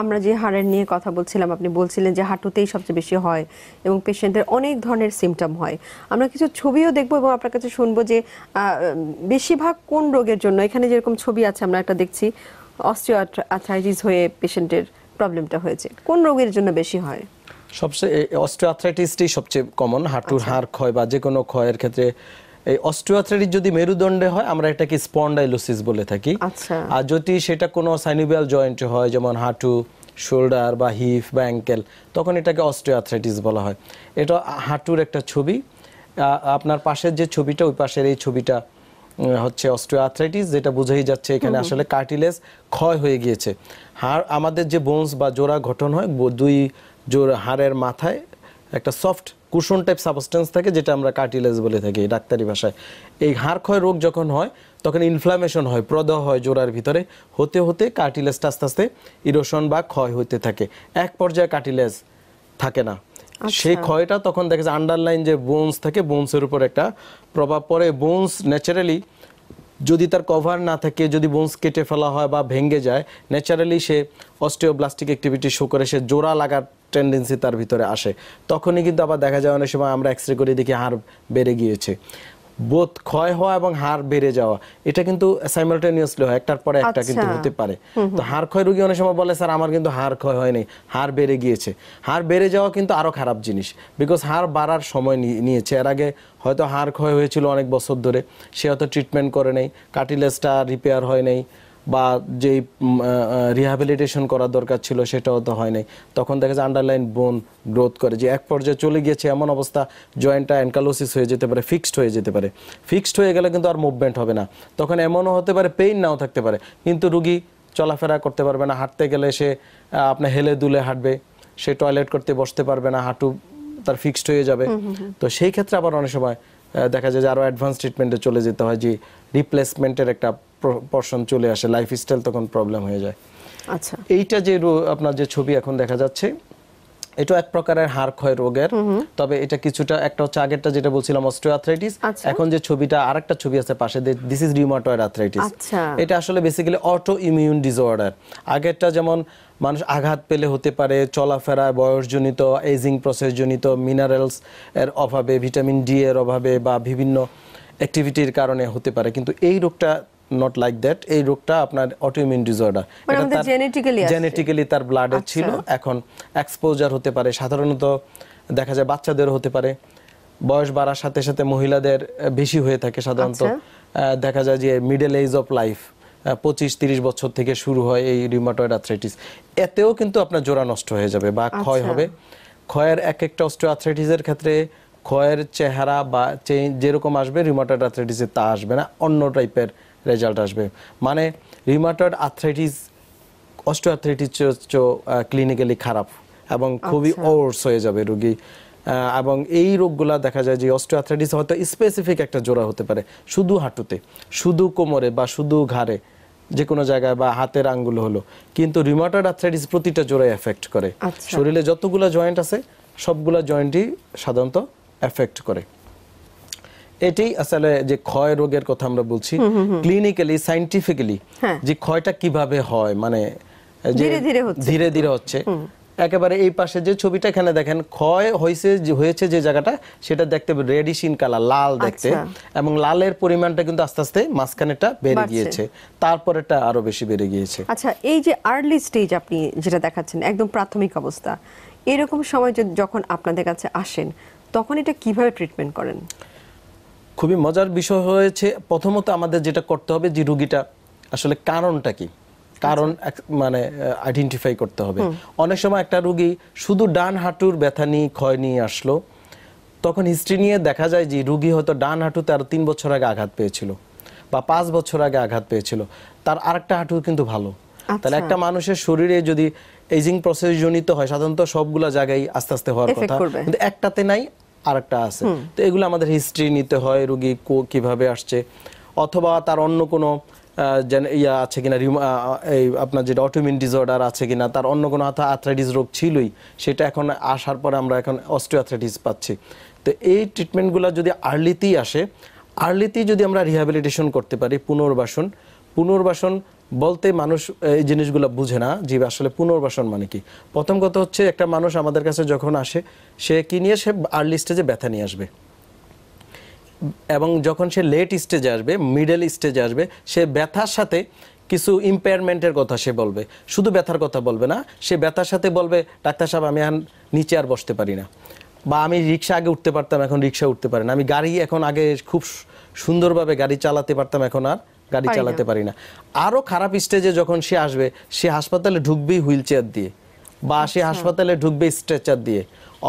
আমরা যে হাড়ের নিয়ে কথা বলছিলাম আপনি বলছিলেন যে হাঁটুতেই সবচেয়ে বেশি হয় এবং পেশেন্টের অনেক ধরনের সিমটম হয় আমরা কিছু ছবিও দেখব এবং আপনার কাছে শুনবো যে বেশিরভাগ কোন রোগের জন্য এখানে যেরকম ছবি আছে আমরা একটা দেখছি অস্ট্রিও হয়ে পেশেন্টের প্রবলেমটা হয়েছে কোন রোগের জন্য বেশি হয় সবচেয়ে অস্ট্রিও সবচেয়ে কমন হাঁটুর আচ্ছা। হাড় ক্ষয় বা যে কোনো ক্ষয়ের ক্ষেত্রে এই অস্ট্রিওথ্রেডিস যদি মেরুদণ্ডে হয় আমরা এটাকে স্পন্ডাইলোসিস বলে থাকি আচ্ছা আর যদি সেটা কোনো সাইনোভিয়াল জয়েন্টে হয় যেমন হাঁটু শোল্ডার বা হিপ বা অ্যাঙ্কেল তখন এটাকে অস্ট্রিওথ্রেটিস বলা হয় এটা হাঁটুর একটা ছবি আপনার পাশের যে ছবিটা ওই পাশের এই ছবিটা হচ্ছে অস্ট্রিওআর্থ্রাইটিস যেটা বোঝাই যাচ্ছে এখানে আসলে কার্টিলেজ ক্ষয় হয়ে গিয়েছে হাড় আমাদের যে বোনস বা জোড়া গঠন হয় দুই জোড়া হাড়ের মাথায় একটা সফট কুশন টাইপ সাবস্টেন্স থাকে যেটা আমরা কার্টিলেজ বলে থাকি ডাক্তারি ভাষায় এই হাড় ক্ষয় রোগ যখন হয় তখন ইনফ্লামেশন হয় প্রদাহ হয় জোড়ার ভিতরে হতে হতে কার্টিলেজটা আস্তে আস্তে ইরোশন বা ক্ষয় হতে থাকে এক পর্যায়ে কার্টিলেজ থাকে না আচ্ছা। সেই ক্ষয়টা তখন দেখা যায় আন্ডারলাইন যে বোনস থাকে বোনসের উপর একটা প্রভাব পড়ে বোনস ন্যাচারালি যদি তার কভার না থাকে যদি বোনস কেটে ফেলা হয় বা ভেঙে যায় ন্যাচারালি সে অস্টিওব্লাস্টিক অ্যাক্টিভিটি শো করে সে জোড়া লাগার টেন্ডেন্সি তার ভিতরে আসে তখনই কিন্তু আবার দেখা যায় অনেক সময় আমরা এক্স রে করে দেখি হাড় বেড়ে গিয়েছে বোধ ক্ষয় হওয়া এবং হাড় বেড়ে যাওয়া এটা কিন্তু সাইমালটেনিয়াসলি হয় একটার পরে একটা কিন্তু আচ্ছা। হতে পারে তো হাড় ক্ষয় রোগী অনেক সময় বলে স্যার আমার কিন্তু হাড় ক্ষয় হয়নি হাড় বেড়ে গিয়েছে হাড় বেড়ে যাওয়া কিন্তু আরও খারাপ জিনিস বিকজ হাড় বাড়ার সময় নিয়েছে এর আগে হয়তো হাড় ক্ষয় হয়েছিল অনেক বছর ধরে সে হয়তো ট্রিটমেন্ট করে নেই কাটিলেসটা রিপেয়ার হয় নেই বা যেই রিহ্যাবিলিটেশন করার দরকার ছিল সেটাও তো হয় নাই তখন দেখা যায় আন্ডারলাইন বোন গ্রোথ করে যে এক পর্যায়ে চলে গিয়েছে এমন অবস্থা জয়েন্টটা অ্যানকালোসিস হয়ে যেতে পারে ফিক্সড হয়ে যেতে পারে ফিক্সড হয়ে গেলে কিন্তু আর মুভমেন্ট হবে না তখন এমনও হতে পারে পেইন নাও থাকতে পারে কিন্তু রুগী চলাফেরা করতে পারবে না হাঁটতে গেলে সে আপনার হেলে দুলে হাঁটবে সে টয়লেট করতে বসতে পারবে না হাঁটু তার ফিক্সড হয়ে যাবে তো সেই ক্ষেত্রে আবার অনেক সময় দেখা যায় যে আরও অ্যাডভান্স ট্রিটমেন্টে চলে যেতে হয় যে রিপ্লেসমেন্টের একটা পশন চলে আসে লাইফস্টাইল তখন প্রবলেম হয়ে যায় আচ্ছা এইটা যে আপনার যে ছবি এখন দেখা যাচ্ছে এটা এক প্রকারের হাড় ক্ষয় রোগের তবে এটা কিছুটা একটা হচ্ছে আগেরটা যেটা বলছিলাম অস্টিওআর্থ্রাইটিস আচ্ছা। এখন যে ছবিটা আরেকটা ছবি আছে পাশে দিস ইজ রিউমাটয়েড আর্থ্রাইটিস এটা আসলে বেসিক্যালি অটো ইমিউন ডিসঅর্ডার আগেরটা যেমন মানুষ আঘাত পেলে হতে পারে চলাফেরা বয়সজনিত এজিং প্রসেসজনিত মিনারেলস এর অভাবে ভিটামিন ডি এর অভাবে বা বিভিন্ন অ্যাক্টিভিটির কারণে হতে পারে কিন্তু এই রোগটা নট লাইক দ্যাট এই রোগটা আপনার অটোইমিউন ডিসঅর্ডার জেনেটিক্যালি তার ব্লাডে ছিল আচ্ছা। এখন এক্সপোজার হতে পারে সাধারণত দেখা যায় বাচ্চাদের হতে পারে বয়স বাড়ার সাথে সাথে মহিলাদের বেশি হয়ে থাকে সাধারণত আচ্ছা। দেখা যায় যে মিডল এজ অফ লাইফ পঁচিশ তিরিশ বছর থেকে শুরু হয় এই রিমাটয়েড আর্থ্রাইটিস এতেও কিন্তু আপনার জোড়া নষ্ট হয়ে যাবে বা আচ্ছা। ক্ষয় হবে ক্ষয়ের এক একটা অস্ট্রো আর্থ্রাইটিসের ক্ষেত্রে ক্ষয়ের চেহারা বা যেরকম আসবে রিমাটয়েড আর্থ্রাইটিসে তা আসবে না অন্য টাইপের রেজাল্ট আসবে মানে রিমাটয়েড আর্থ্রাইটিস অস্ট্রোআর্থ্রাইটিস ক্লিনিক্যালি খারাপ এবং খুবই ওর্স আচ্ছা। হয়ে যাবে রুগী এবং এই রোগগুলা দেখা যায় যে অস্ট্রোআর্থ্রাইটিস হয়তো স্পেসিফিক একটা জোড়া হতে পারে শুধু হাঁটুতে শুধু কোমরে বা শুধু ঘাড়ে যে কোনো জায়গায় বা হাতের আঙ্গুল হলো কিন্তু রিমাটয়েড আর্থ্রাইটিস প্রতিটা জোড়ায় এফেক্ট করে আচ্ছা। শরীরে যতগুলো জয়েন্ট আছে সবগুলো জয়েন্টই সাধারণত এফেক্ট করে এটাই আসলে যে ক্ষয় রোগের কথা আমরা বলছি ক্লিনিক্যালি সাইন্টিফিক্যালি যে ক্ষয়টা কিভাবে হয় মানে ধীরে ধীরে ধীরে ধীরে হচ্ছে একেবারে এই পাশে যে ছবিটা এখানে দেখেন ক্ষয় হয়েছে হয়েছে যে জায়গাটা সেটা দেখতে রেডিশিন কালার লাল দেখতে আচ্ছা। এবং লালের পরিমাণটা কিন্তু আস্তে আস্তে মাঝখানেটা বেড়ে গিয়েছে তারপরেটা আরো বেশি বেড়ে গিয়েছে আচ্ছা এই যে আর্লি স্টেজ আপনি যেটা দেখাচ্ছেন একদম প্রাথমিক অবস্থা এরকম সময় যখন আপনাদের কাছে আসেন তখন এটা কিভাবে ট্রিটমেন্ট করেন খুবই মজার বিষয় হয়েছে প্রথমত আমাদের যেটা করতে হবে যে রুগীটা আসলে কারণটা কি কারণ আচ্ছা। মানে আইডেন্টিফাই করতে হবে অনেক সময় একটা রুগী শুধু ডান হাঁটুর ব্যথা নিয়ে ক্ষয় নিয়ে আসলো তখন হিস্ট্রি নিয়ে দেখা যায় যে রুগী হয়তো ডান হাঁটুতে আরও তিন বছর আগে আঘাত পেয়েছিল বা পাঁচ বছর আগে আঘাত পেয়েছিল তার আরেকটা হাঁটু কিন্তু ভালো আচ্ছা। তাহলে একটা মানুষের শরীরে যদি এজিং প্রসেস জনিত হয় সাধারণত সবগুলা জায়গায় আস্তে আস্তে হওয়ার কথা কিন্তু একটাতে নাই আরেকটা আছে তো এগুলো আমাদের হিস্ট্রি নিতে হয় রুগী কিভাবে আসছে অথবা তার অন্য কোনো ইয়া আছে কিনা এই আপনার যেটা অটোমিন ডিসঅর্ডার আছে কিনা তার অন্য কোনো আর্থ্রাইটিস রোগ ছিলই সেটা এখন আসার পরে আমরা এখন অস্টিওআর্থ্রাইটিস পাচ্ছি তো এই ট্রিটমেন্টগুলো যদি আর্লিতেই আসে আর্লিতেই যদি আমরা রিহ্যাবিলিটেশন করতে পারি পুনর্বাসন পুনর্বাসন বলতে মানুষ এই জিনিসগুলো বুঝে না যে আসলে পুনর্বাসন মানে কি প্রথম কথা হচ্ছে একটা মানুষ আমাদের কাছে যখন আসে সে কি নিয়ে সে আর্লি স্টেজে ব্যথা নিয়ে আসবে এবং যখন সে লেট স্টেজে আসবে মিডল স্টেজে আসবে সে ব্যথার সাথে কিছু ইম্পেয়ারমেন্টের কথা সে বলবে শুধু ব্যথার কথা বলবে না সে ব্যথার সাথে বলবে ডাক্তার সাহেব আমি এখন নিচে আর বসতে পারি না বা আমি রিক্সা আগে উঠতে পারতাম এখন রিক্সা উঠতে পারি না আমি গাড়ি এখন আগে খুব সুন্দরভাবে গাড়ি চালাতে পারতাম এখন আর গাড়ি চালাতে পারি না আরো খারাপ স্টেজে যখন সে আসবে সে হাসপাতালে ঢুকবেই হুইল চেয়ার দিয়ে বা সে আচ্ছা। হাসপাতালে ঢুকবে স্ট্রেচার দিয়ে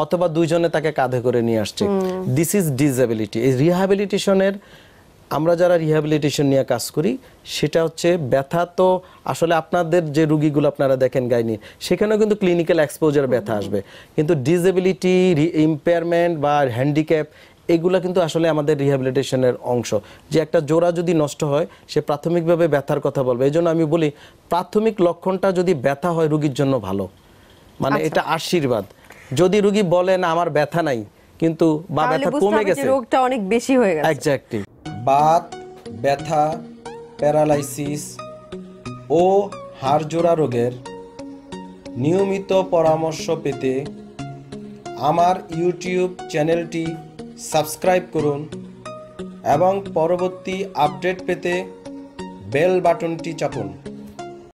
অথবা দুইজনে তাকে কাঁধে করে নিয়ে আসছে দিস ইজ ডিসএবিলিটি এই রিহ্যাবিলিটেশনের আমরা যারা রিহ্যাবিলিটেশন নিয়ে কাজ করি সেটা হচ্ছে ব্যথা তো আসলে আপনাদের যে রুগীগুলো আপনারা দেখেন গাইনি সেখানেও কিন্তু ক্লিনিক্যাল এক্সপোজার ব্যথা আসবে কিন্তু ডিসেবিলিটি ইম্পেয়ারমেন্ট বা হ্যান্ডিক্যাপ এগুলা কিন্তু আসলে আমাদের রিহ্যাবিলিটেশনের অংশ যে একটা জোড়া যদি নষ্ট হয় সে প্রাথমিকভাবে ব্যথার কথা বলবে এই জন্য আমি বলি প্রাথমিক লক্ষণটা যদি ব্যথা হয় রুগীর জন্য ভালো মানে আচ্ছা। এটা আশীর্বাদ যদি রুগী বলে না আমার ব্যথা নাই কিন্তু বা ব্যথা কমে গেছে রোগটা অনেক বেশি হয়ে গেছে এক্স্যাক্টলি বাত ব্যথা প্যারালাইসিস ও হাড়জোড়া রোগের নিয়মিত পরামর্শ পেতে আমার ইউটিউব চ্যানেলটি সাবস্ক্রাইব করুন এবং পরবর্তী আপডেট পেতে বেল বাটনটি চাপুন